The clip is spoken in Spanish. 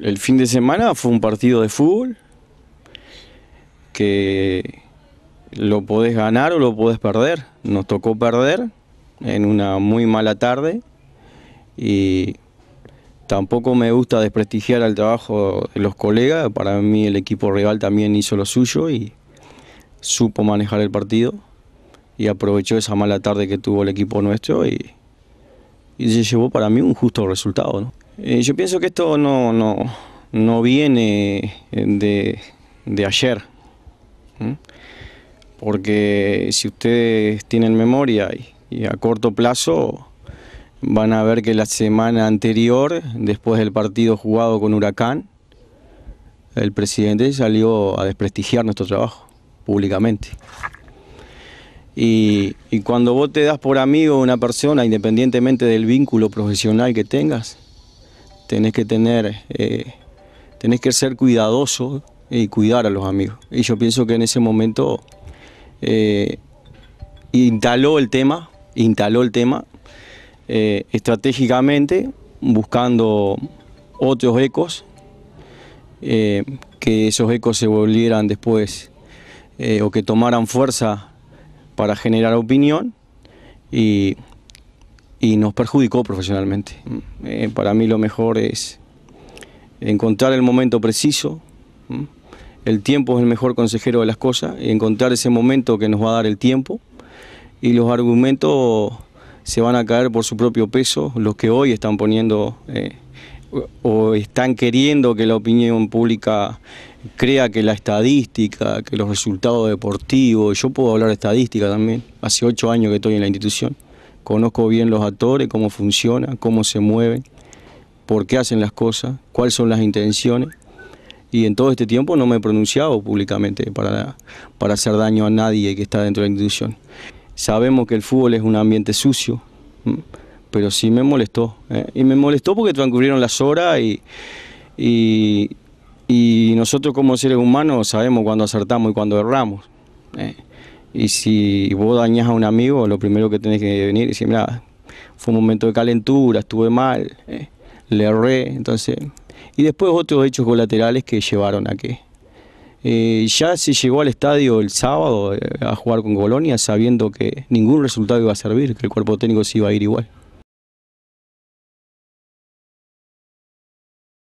El fin de semana fue un partido de fútbol que lo podés ganar o lo podés perder. Nos tocó perder en una muy mala tarde y tampoco me gusta desprestigiar al trabajo de los colegas. Para mí el equipo rival también hizo lo suyo y supo manejar el partido y aprovechó esa mala tarde que tuvo el equipo nuestro y, y se llevó para mí un justo resultado. ¿no? Eh, yo pienso que esto no, viene eh, de, ayer, porque si ustedes tienen memoria y, a corto plazo van a ver que la semana anterior, después del partido jugado con Huracán, el presidente salió a desprestigiar nuestro trabajo públicamente. Y, y, cuando vos te das por amigo de una persona, independientemente del vínculo profesional que tengas, tenés que tener, eh, que ser cuidadoso y cuidar a los amigos. Y yo pienso que en ese momento eh, instaló el tema, instaló el tema eh, estratégicamente, buscando otros ecos, que esos ecos se volvieran después o que tomaran fuerza para generar opinión y y nos perjudicó profesionalmente. Eh, para mí lo mejor es encontrar el momento preciso, el tiempo es el mejor consejero de las cosas, encontrar ese momento que nos va a dar el tiempo y los argumentos se van a caer por su propio peso, los que hoy están poniendo eh, o están queriendo que la opinión pública crea que la estadística, que los resultados deportivos, yo puedo hablar de estadística también, hace ocho años que estoy en la institución, Conozco bien los actores, cómo funcionan, cómo se mueven, por qué hacen las cosas, cuáles son las intenciones. Y en todo este tiempo no me he pronunciado públicamente para, para hacer daño a nadie que está dentro de la institución. Sabemos que el fútbol es un ambiente sucio, pero sí me molestó. ¿eh? Y me molestó porque transcurrieron las horas y, y, nosotros como seres humanos sabemos cuando acertamos y cuando erramos. ¿eh? Y si vos dañas a un amigo, lo primero que tenés que venir es decir, mira, fue un momento de calentura, estuve mal, eh, le erré, entonces... Y después otros hechos colaterales que llevaron a que... Eh, ya se llegó al estadio el sábado eh, a jugar con Colonia sabiendo que ningún resultado iba a servir, que el cuerpo técnico se iba a ir igual.